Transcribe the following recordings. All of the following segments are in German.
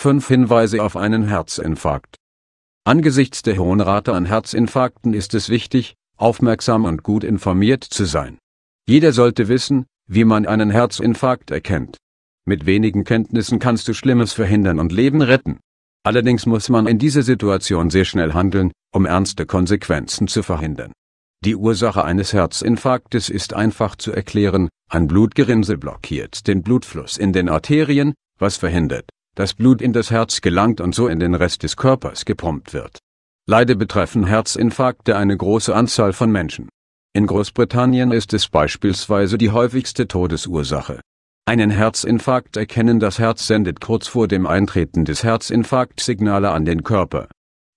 5 Hinweise auf einen Herzinfarkt. Angesichts der hohen Rate an Herzinfarkten ist es wichtig, aufmerksam und gut informiert zu sein. Jeder sollte wissen, wie man einen Herzinfarkt erkennt. Mit wenigen Kenntnissen kannst du Schlimmes verhindern und Leben retten. Allerdings muss man in dieser Situation sehr schnell handeln, um ernste Konsequenzen zu verhindern. Die Ursache eines Herzinfarktes ist einfach zu erklären, ein Blutgerinnsel blockiert den Blutfluss in den Arterien, was verhindert, das Blut in das Herz gelangt und so in den Rest des Körpers gepumpt wird. Leider betreffen Herzinfarkte eine große Anzahl von Menschen. In Großbritannien ist es beispielsweise die häufigste Todesursache. Einen Herzinfarkt erkennen das Herz sendet kurz vor dem Eintreten des Herzinfarkts Signale an den Körper.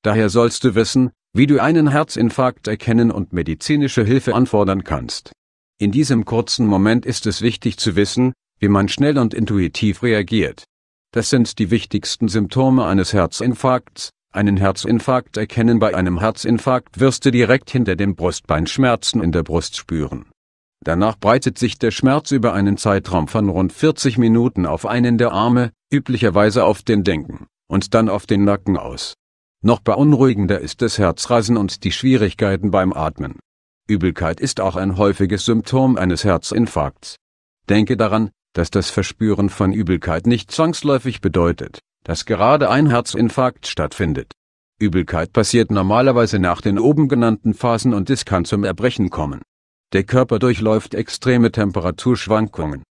Daher sollst du wissen, wie du einen Herzinfarkt erkennen und medizinische Hilfe anfordern kannst. In diesem kurzen Moment ist es wichtig zu wissen, wie man schnell und intuitiv reagiert. Das sind die wichtigsten Symptome eines Herzinfarkts. Einen Herzinfarkt erkennen bei einem Herzinfarkt wirst du direkt hinter dem Brustbein Schmerzen in der Brust spüren. Danach breitet sich der Schmerz über einen Zeitraum von rund 40 Minuten auf einen der Arme, üblicherweise auf den Denken, und dann auf den Nacken aus. Noch beunruhigender ist das Herzrasen und die Schwierigkeiten beim Atmen. Übelkeit ist auch ein häufiges Symptom eines Herzinfarkts. Denke daran, dass das Verspüren von Übelkeit nicht zwangsläufig bedeutet, dass gerade ein Herzinfarkt stattfindet. Übelkeit passiert normalerweise nach den oben genannten Phasen und es kann zum Erbrechen kommen. Der Körper durchläuft extreme Temperaturschwankungen.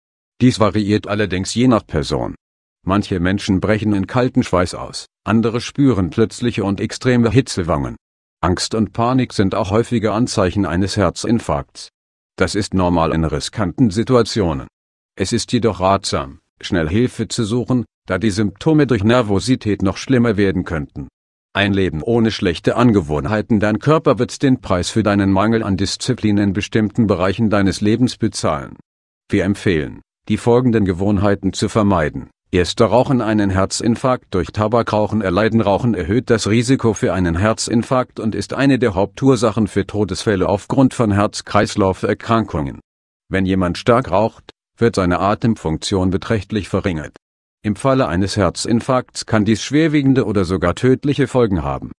Dies variiert allerdings je nach Person. Manche Menschen brechen in kalten Schweiß aus, andere spüren plötzliche und extreme Hitzewangen. Angst und Panik sind auch häufige Anzeichen eines Herzinfarkts. Das ist normal in riskanten Situationen. Es ist jedoch ratsam, schnell Hilfe zu suchen, da die Symptome durch Nervosität noch schlimmer werden könnten. Ein Leben ohne schlechte Angewohnheiten, dein Körper wird den Preis für deinen Mangel an Disziplin in bestimmten Bereichen deines Lebens bezahlen. Wir empfehlen, die folgenden Gewohnheiten zu vermeiden. Erster Rauchen einen Herzinfarkt durch Tabakrauchen erleiden Rauchen erhöht das Risiko für einen Herzinfarkt und ist eine der Hauptursachen für Todesfälle aufgrund von Herz-Kreislauf-Erkrankungen. Wenn jemand stark raucht, wird seine Atemfunktion beträchtlich verringert. Im Falle eines Herzinfarkts kann dies schwerwiegende oder sogar tödliche Folgen haben.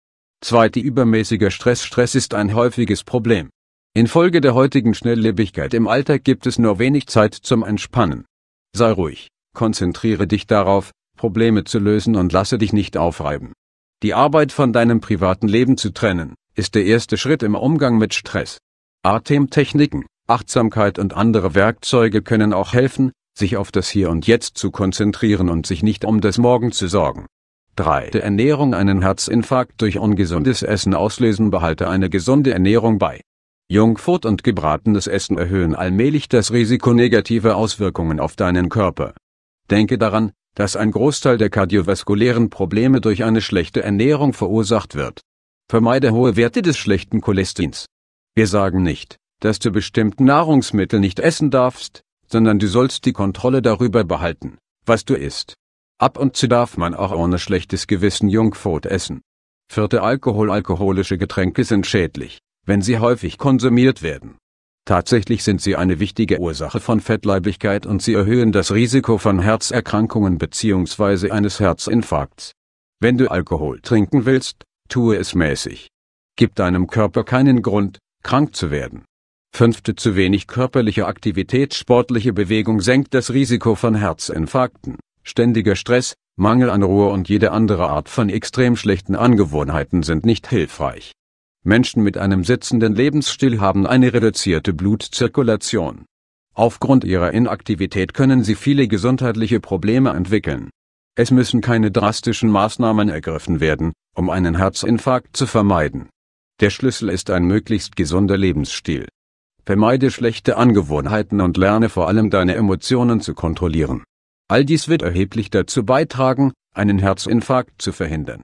Zweite übermäßiger Stress Stress ist ein häufiges Problem. Infolge der heutigen Schnelllebigkeit im Alltag gibt es nur wenig Zeit zum Entspannen. Sei ruhig, konzentriere dich darauf, Probleme zu lösen und lasse dich nicht aufreiben. Die Arbeit von deinem privaten Leben zu trennen, ist der erste Schritt im Umgang mit Stress. Atemtechniken, Achtsamkeit und andere Werkzeuge können auch helfen, sich auf das Hier und Jetzt zu konzentrieren und sich nicht um das Morgen zu sorgen. 3. Ernährung Einen Herzinfarkt durch ungesundes Essen auslösen Behalte eine gesunde Ernährung bei. Jungfurt und gebratenes Essen erhöhen allmählich das Risiko negativer Auswirkungen auf deinen Körper. Denke daran, dass ein Großteil der kardiovaskulären Probleme durch eine schlechte Ernährung verursacht wird. Vermeide hohe Werte des schlechten Cholesterins. Wir sagen nicht, dass du bestimmten Nahrungsmittel nicht essen darfst, sondern du sollst die Kontrolle darüber behalten, was du isst. Ab und zu darf man auch ohne schlechtes Gewissen Jungfrot essen. Vierte Alkohol Alkoholische Getränke sind schädlich, wenn sie häufig konsumiert werden. Tatsächlich sind sie eine wichtige Ursache von Fettleibigkeit und sie erhöhen das Risiko von Herzerkrankungen bzw. eines Herzinfarkts. Wenn du Alkohol trinken willst, tue es mäßig. Gib deinem Körper keinen Grund, krank zu werden. Fünfte zu wenig körperliche Aktivität Sportliche Bewegung senkt das Risiko von Herzinfarkten, ständiger Stress, Mangel an Ruhe und jede andere Art von extrem schlechten Angewohnheiten sind nicht hilfreich. Menschen mit einem sitzenden Lebensstil haben eine reduzierte Blutzirkulation. Aufgrund ihrer Inaktivität können sie viele gesundheitliche Probleme entwickeln. Es müssen keine drastischen Maßnahmen ergriffen werden, um einen Herzinfarkt zu vermeiden. Der Schlüssel ist ein möglichst gesunder Lebensstil. Vermeide schlechte Angewohnheiten und lerne vor allem deine Emotionen zu kontrollieren. All dies wird erheblich dazu beitragen, einen Herzinfarkt zu verhindern